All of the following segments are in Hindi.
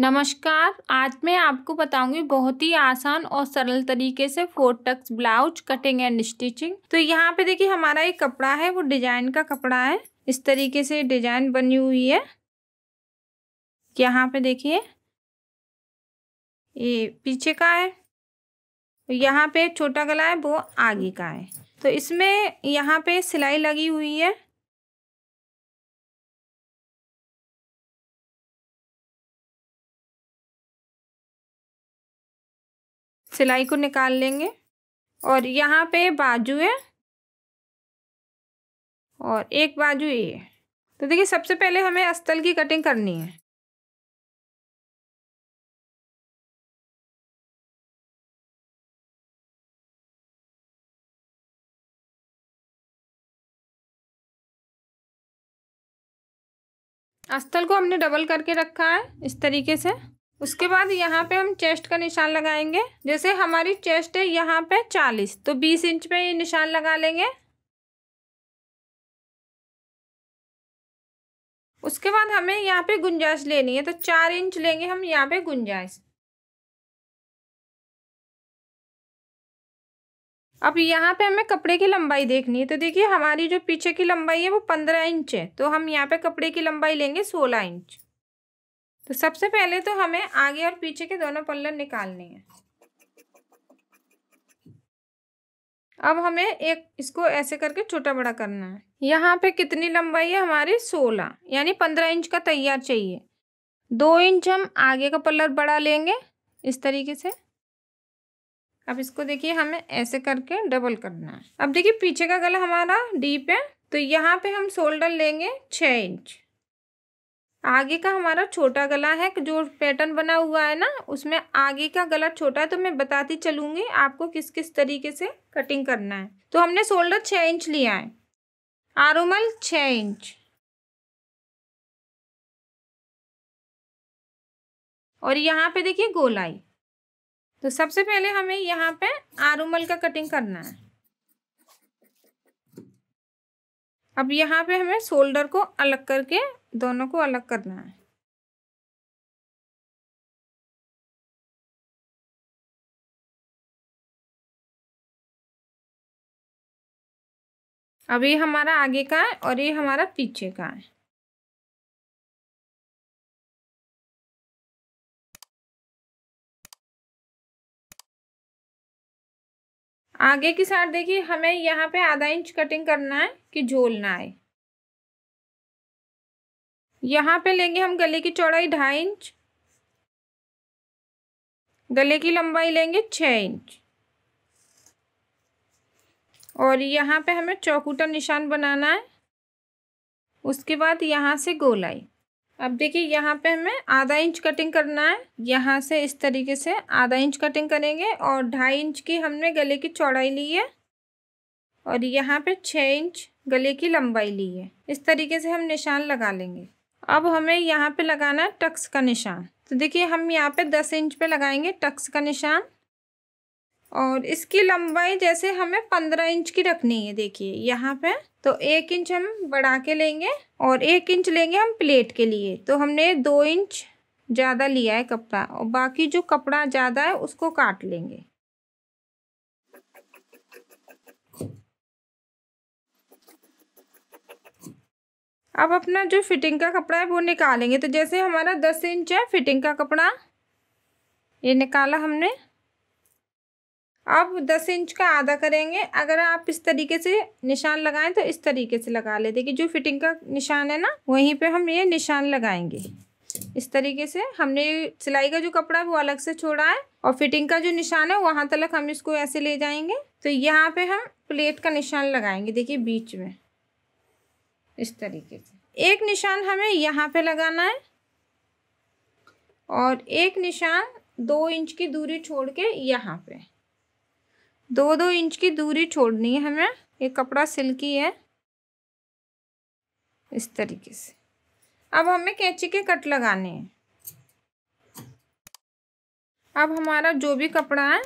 नमस्कार आज मैं आपको बताऊंगी बहुत ही आसान और सरल तरीके से four tucks blouse cutting and stitching तो यहाँ पे देखिए हमारा ये कपड़ा है वो डिजाइन का कपड़ा है इस तरीके से डिजाइन बनी हुई है यहाँ पे देखिए ये पीछे का है यहाँ पे छोटा गला है वो आगे का है तो इसमें यहाँ पे सिलाई लगी हुई है सिलाई को निकाल लेंगे और यहाँ पे बाजू है और एक बाजू ये है तो देखिए सबसे पहले हमें अस्तल की कटिंग करनी है अस्तल को हमने डबल करके रखा है इस तरीके से उसके बाद यहाँ पे हम चेस्ट का निशान लगाएंगे जैसे हमारी चेस्ट है यहाँ पे चालीस तो बीस इंच पे ये निशान लगा लेंगे उसके बाद हमें यहाँ पे गुंजाइश लेनी है तो चार इंच लेंगे हम यहाँ पे गुंजाइश अब यहाँ पे हमें कपड़े की लंबाई देखनी है तो देखिए हमारी जो पीछे की लंबाई है वो पंद्रह इंच है तो हम यहाँ पे कपड़े की लंबाई लेंगे सोलह इंच तो सबसे पहले तो हमें आगे और पीछे के दोनों पल्लर निकालने हैं अब हमें एक इसको ऐसे करके छोटा बड़ा करना है यहाँ पे कितनी लंबाई है हमारी सोलह यानी पंद्रह इंच का तैयार चाहिए दो इंच हम आगे का पल्लर बड़ा लेंगे इस तरीके से अब इसको देखिए हमें ऐसे करके डबल करना है अब देखिए पीछे का गला हमारा डीप है तो यहाँ पे हम शोल्डर लेंगे छः इंच आगे का हमारा छोटा गला है जो पैटर्न बना हुआ है ना उसमें आगे का गला छोटा है तो मैं बताती चलूँगी आपको किस किस तरीके से कटिंग करना है तो हमने शोल्डर छः इंच लिया है आरोमल छः इंच और यहाँ पे देखिए गोलाई तो सबसे पहले हमें यहाँ पे आरूमल का कटिंग करना है अब यहाँ पे हमें शोल्डर को अलग करके दोनों को अलग करना है अब ये हमारा आगे का है और ये हमारा पीछे का है आगे की साइड देखिए हमें यहाँ पे आधा इंच कटिंग करना है कि झोल ना आए यहाँ पे लेंगे हम गले की चौड़ाई ढाई इंच गले की लंबाई लेंगे छः इंच और यहाँ पे हमें चौकूटा निशान बनाना है उसके बाद यहाँ से गोलाई अब देखिए यहाँ पे हमें आधा इंच कटिंग करना है यहाँ से इस तरीके से आधा इंच कटिंग करेंगे और ढाई इंच की हमने गले की चौड़ाई ली है और यहाँ पे छः इंच गले की लंबाई ली है इस तरीके से हम निशान लगा लेंगे अब हमें यहाँ पे लगाना है टक्स का निशान तो देखिए हम यहाँ पे दस इंच पे लगाएंगे टक्स का निशान और इसकी लंबाई जैसे हमें पंद्रह इंच की रखनी है देखिए यहाँ पर तो एक इंच हम बढ़ा के लेंगे और एक इंच लेंगे हम प्लेट के लिए तो हमने दो इंच ज़्यादा लिया है कपड़ा और बाकी जो कपड़ा ज़्यादा है उसको काट लेंगे अब अपना जो फिटिंग का कपड़ा है वो निकालेंगे तो जैसे हमारा दस इंच है फिटिंग का कपड़ा ये निकाला हमने अब दस इंच का आधा करेंगे अगर आप इस तरीके से निशान लगाएं तो इस तरीके से लगा ले देखिए जो फिटिंग का निशान है ना वहीं पे हम ये निशान लगाएंगे इस तरीके से हमने सिलाई का जो कपड़ा है वो अलग से छोड़ा है और फिटिंग का जो निशान है वहाँ तक हम इसको ऐसे ले जाएंगे तो यहाँ पे हम प्लेट का निशान लगाएंगे देखिए बीच में इस तरीके से एक निशान हमें यहाँ पे लगाना है और एक निशान दो इंच की दूरी छोड़ के यहाँ पे दो दो इंच की दूरी छोड़नी है हमें ये कपड़ा सिल्की है इस तरीके से अब हमें कैंची के कट लगाने हैं अब हमारा जो भी कपड़ा है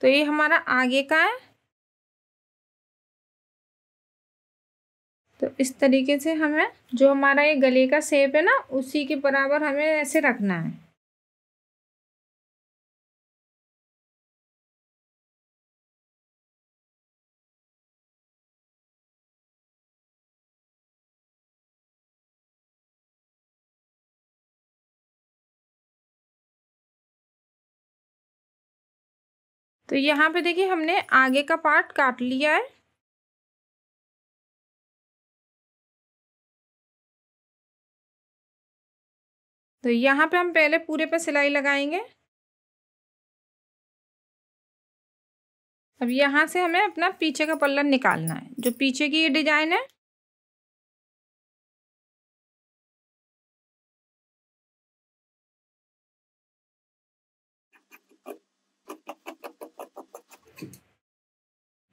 तो ये हमारा आगे का है तो इस तरीके से हमें जो हमारा ये गले का सेप है ना उसी के बराबर हमें ऐसे रखना है तो यहाँ पे देखिए हमने आगे का पार्ट काट लिया है तो यहाँ पे हम पहले पूरे पे सिलाई लगाएंगे अब यहाँ से हमें अपना पीछे का पल्ला निकालना है जो पीछे की ये डिजाइन है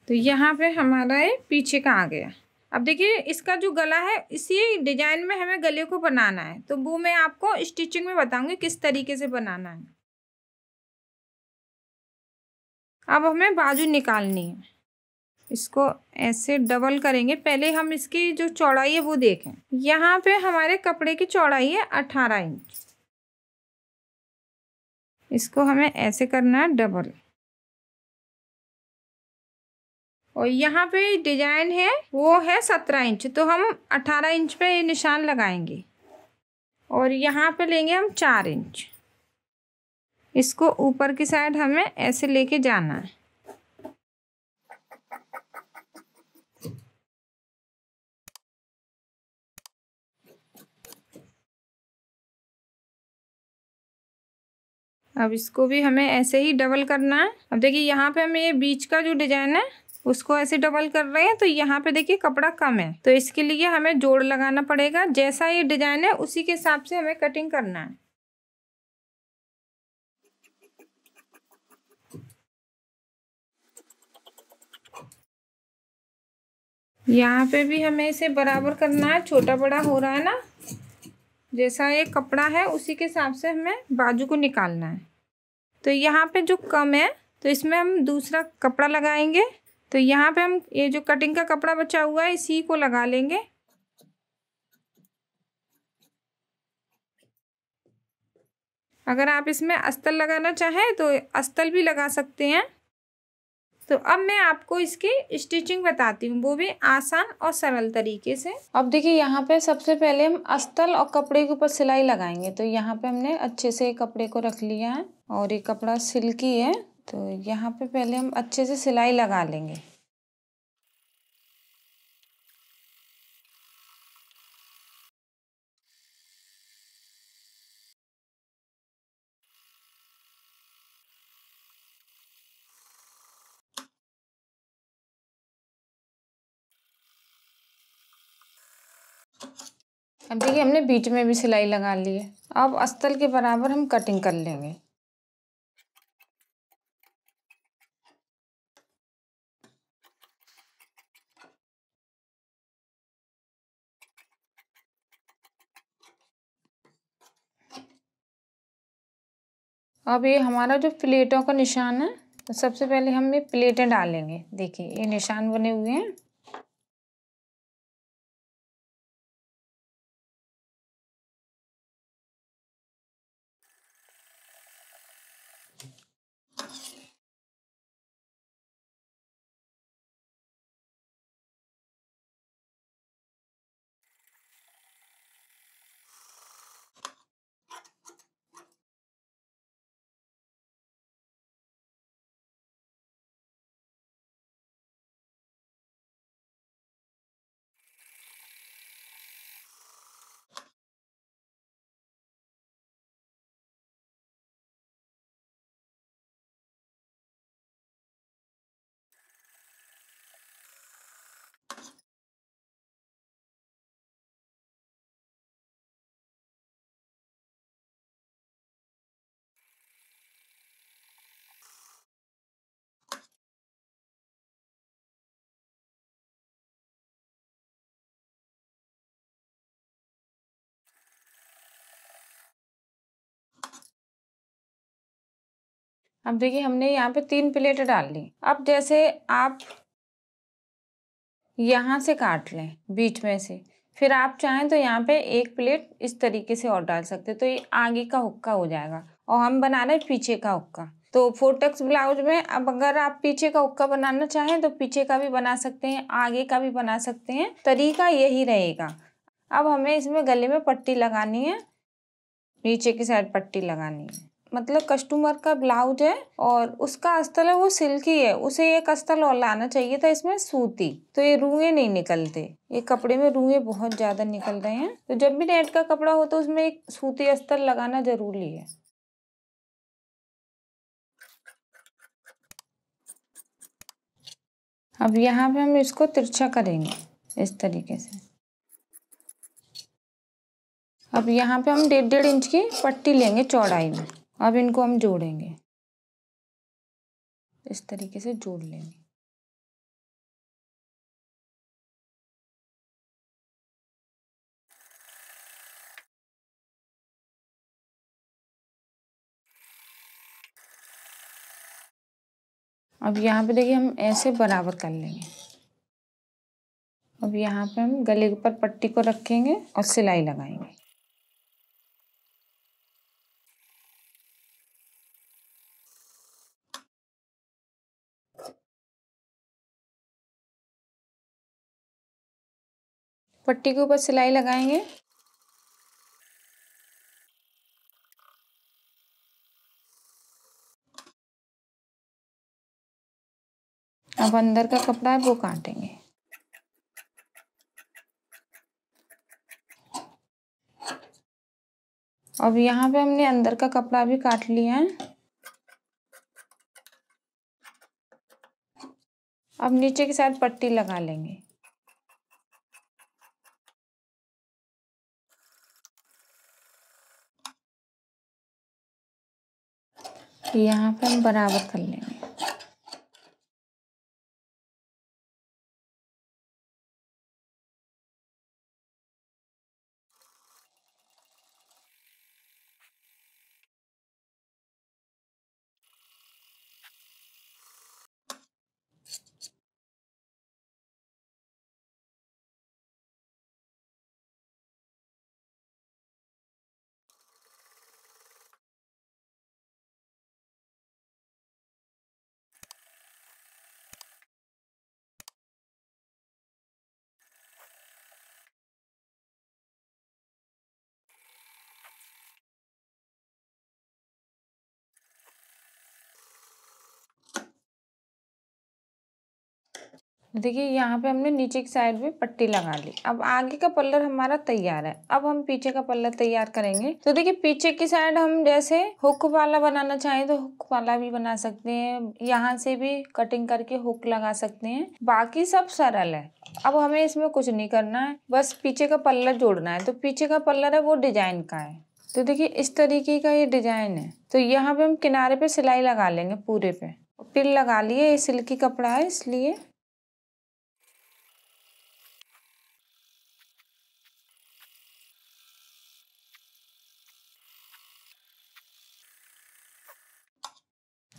तो यहाँ पे हमारा ये पीछे का आ गया अब देखिए इसका जो गला है इसी डिजाइन में हमें गले को बनाना है तो वो मैं आपको स्टिचिंग में बताऊंगी किस तरीके से बनाना है अब हमें बाजू निकालनी है इसको ऐसे डबल करेंगे पहले हम इसकी जो चौड़ाई है वो देखें यहाँ पे हमारे कपड़े की चौड़ाई है अठारह इंच इसको हमें ऐसे करना है डबल और यहाँ पे डिजाइन है वो है सत्रह इंच तो हम अठारह इंच पे निशान लगाएंगे और यहाँ पे लेंगे हम चार इंच इसको ऊपर की साइड हमें ऐसे लेके जाना है अब इसको भी हमें ऐसे ही डबल करना है अब देखिए यहाँ पे हमें ये बीच का जो डिजाइन है उसको ऐसे डबल कर रहे हैं तो यहाँ पे देखिए कपड़ा कम है तो इसके लिए हमें जोड़ लगाना पड़ेगा जैसा ये डिजाइन है उसी के हिसाब से हमें कटिंग करना है यहाँ पे भी हमें इसे बराबर करना है छोटा बड़ा हो रहा है ना जैसा ये कपड़ा है उसी के हिसाब से हमें बाजू को निकालना है तो यहाँ पे जो कम है तो इसमें हम दूसरा कपड़ा लगाएंगे तो यहाँ पे हम ये जो कटिंग का कपड़ा बचा हुआ है इसी को लगा लेंगे अगर आप इसमें अस्तल लगाना चाहें तो अस्तल भी लगा सकते हैं तो अब मैं आपको इसकी स्टिचिंग बताती हूँ वो भी आसान और सरल तरीके से अब देखिए यहाँ पे सबसे पहले हम अस्तल और कपड़े के ऊपर सिलाई लगाएंगे तो यहाँ पे हमने अच्छे से कपड़े को रख लिया है और ये कपड़ा सिल्की है तो यहाँ पे पहले हम अच्छे से सिलाई लगा लेंगे अब देखिए हमने बीच में भी सिलाई लगा ली है अब अस्तल के बराबर हम कटिंग कर लेंगे अब ये हमारा जो प्लेटों का निशान है तो सबसे पहले हम ये प्लेटें डालेंगे देखिए ये निशान बने हुए हैं अब देखिए हमने यहाँ पे तीन प्लेट डाल ली अब जैसे आप यहाँ से काट लें बीच में से फिर आप चाहें तो यहाँ पे एक प्लेट इस तरीके से और डाल सकते तो ये आगे का हुक्का हो जाएगा और हम बना रहे हैं पीछे का हुक्का तो फोटक्स ब्लाउज में अब अगर आप पीछे का हुक्का बनाना चाहें तो पीछे का भी बना सकते हैं आगे का भी बना सकते हैं तरीका यही रहेगा अब हमें इसमें गले में पट्टी लगानी है नीचे की साइड पट्टी लगानी है मतलब कस्टमर का ब्लाउज है और उसका अस्तल है वो सिल्की है उसे एक अस्तल और लाना चाहिए था इसमें सूती तो ये रूए नहीं निकलते ये कपड़े में रूए बहुत ज़्यादा निकल रहे हैं तो जब भी नेट का कपड़ा हो तो उसमें एक सूती अस्तर लगाना ज़रूरी है अब यहाँ पे हम इसको तिरछा करेंगे इस तरीके से अब यहाँ पे हम डेढ़ डेढ़ इंच की पट्टी लेंगे चौड़ाई में अब इनको हम जोड़ेंगे इस तरीके से जोड़ लेंगे अब यहाँ पे देखिए हम ऐसे बराबर कर लेंगे अब यहाँ पे हम गले के ऊपर पट्टी को रखेंगे और सिलाई लगाएंगे पट्टी के ऊपर सिलाई लगाएंगे अब अंदर का कपड़ा है वो काटेंगे अब यहाँ पे हमने अंदर का कपड़ा भी काट लिया है अब नीचे की साइड पट्टी लगा लेंगे कि यहाँ पे हम बराबर कर लेंगे देखिए यहाँ पे हमने नीचे की साइड में पट्टी लगा ली अब आगे का पल्लर हमारा तैयार है अब हम पीछे का पल्लर तैयार करेंगे तो देखिए पीछे की साइड हम जैसे हुक वाला बनाना चाहें तो हुक वाला भी बना सकते हैं यहाँ से भी कटिंग करके हुक लगा सकते हैं बाकी सब सरल है अब हमें इसमें कुछ नहीं करना है बस पीछे का पल्लर जोड़ना है तो पीछे का पल्लर है वो डिजाइन का है तो देखिए इस तरीके का ये डिजाइन है तो यहाँ पे हम किनारे पे सिलाई लगा लेंगे पूरे पे फिर लगा लिए ये सिल्की कपड़ा है इसलिए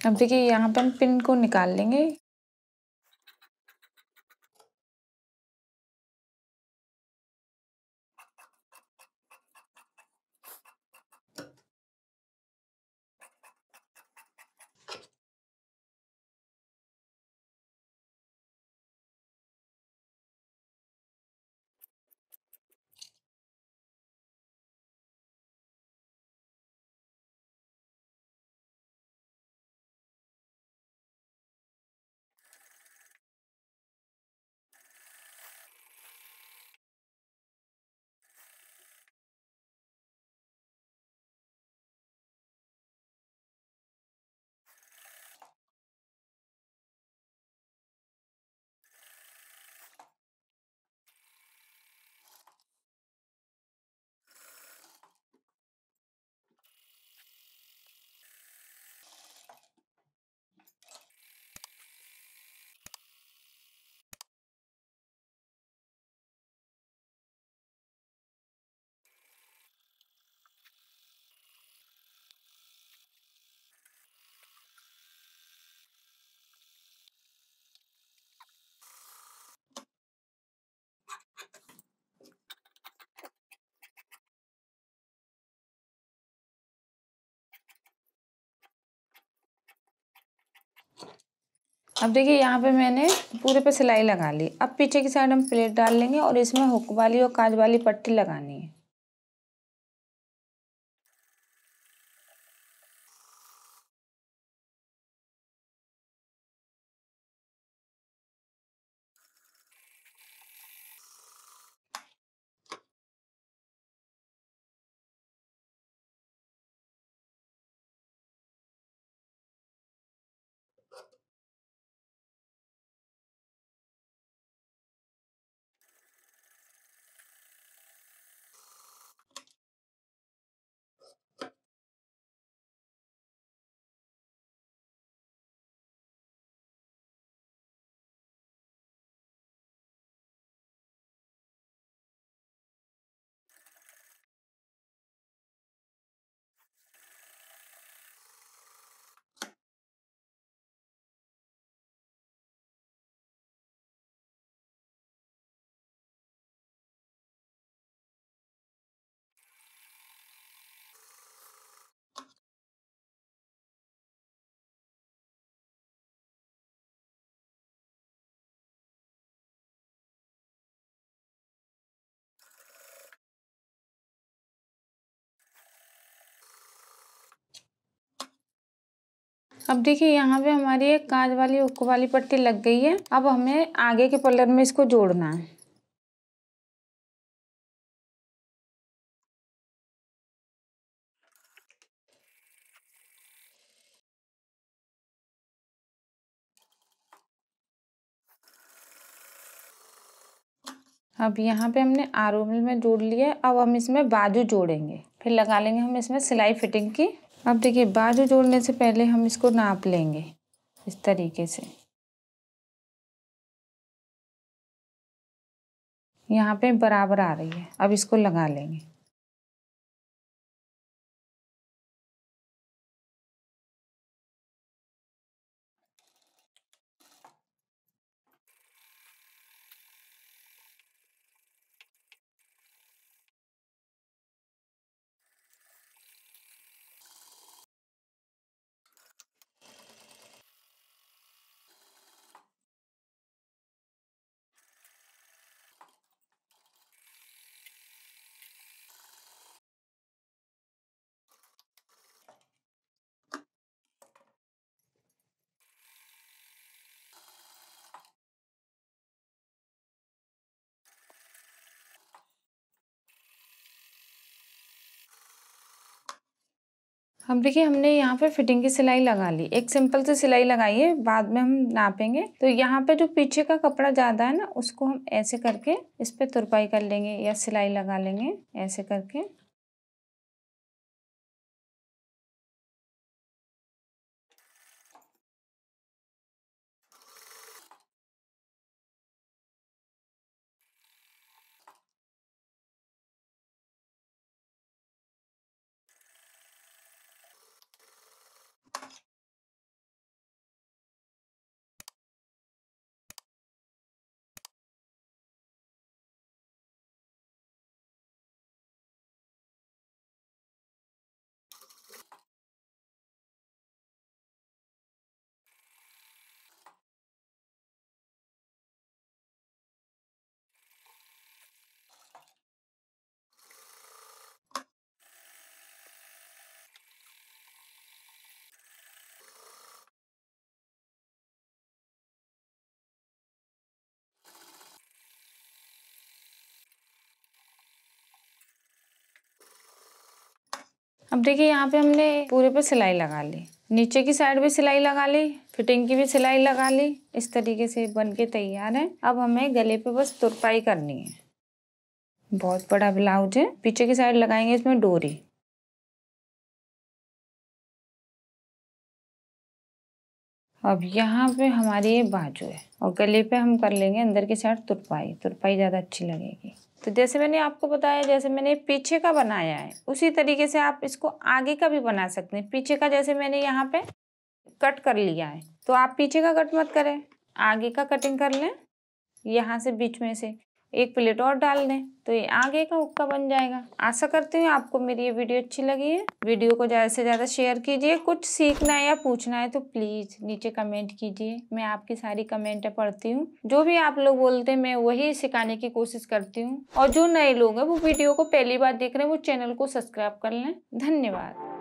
अब देखिए यहाँ पे हम पिन को निकाल लेंगे अब देखिए यहाँ पे मैंने पूरे पे सिलाई लगा ली अब पीछे की साइड हम प्लेट डाल लेंगे और इसमें हुक वाली और काज वाली पट्टी लगानी है अब देखिए यहाँ पे हमारी एक कांच वाली हुक वाली पट्टी लग गई है अब हमें आगे के पलर में इसको जोड़ना है अब यहाँ पे हमने आर में जोड़ लिया अब हम इसमें बाजू जोड़ेंगे फिर लगा लेंगे हम इसमें सिलाई फिटिंग की अब देखिए बाजू जोड़ने से पहले हम इसको नाप लेंगे इस तरीके से यहाँ पे बराबर आ रही है अब इसको लगा लेंगे हम देखिए हमने यहाँ पे फिटिंग की सिलाई लगा ली एक सिंपल सी सिलाई लगाई है बाद में हम नापेंगे तो यहाँ पे जो पीछे का कपड़ा ज़्यादा है ना उसको हम ऐसे करके इस पर तुरपाई कर लेंगे या सिलाई लगा लेंगे ऐसे करके अब देखिए यहाँ पे हमने पूरे पे सिलाई लगा ली नीचे की साइड भी सिलाई लगा ली फिटिंग की भी सिलाई लगा ली इस तरीके से बन के तैयार है अब हमें गले पे बस तुरपाई करनी है बहुत बड़ा ब्लाउज है पीछे की साइड लगाएंगे इसमें डोरी अब यहाँ पे हमारी ये बाजू है और गले पे हम कर लेंगे अंदर की साइड तुरपाई तुरपाई ज़्यादा अच्छी लगेगी तो जैसे मैंने आपको बताया जैसे मैंने पीछे का बनाया है उसी तरीके से आप इसको आगे का भी बना सकते हैं पीछे का जैसे मैंने यहाँ पे कट कर लिया है तो आप पीछे का कट मत करें आगे का कटिंग कर लें यहाँ से बीच में से एक प्लेट और डाल दें तो ये आगे का हुक्का बन जाएगा आशा करती हूँ आपको मेरी ये वीडियो अच्छी लगी है वीडियो को ज़्यादा से ज़्यादा शेयर कीजिए कुछ सीखना है या पूछना है तो प्लीज़ नीचे कमेंट कीजिए मैं आपकी सारी कमेंट पढ़ती हूँ जो भी आप लोग बोलते हैं मैं वही सिखाने की कोशिश करती हूँ और जो नए लोग हैं वो वीडियो को पहली बार देख रहे हैं वो चैनल को सब्सक्राइब कर लें धन्यवाद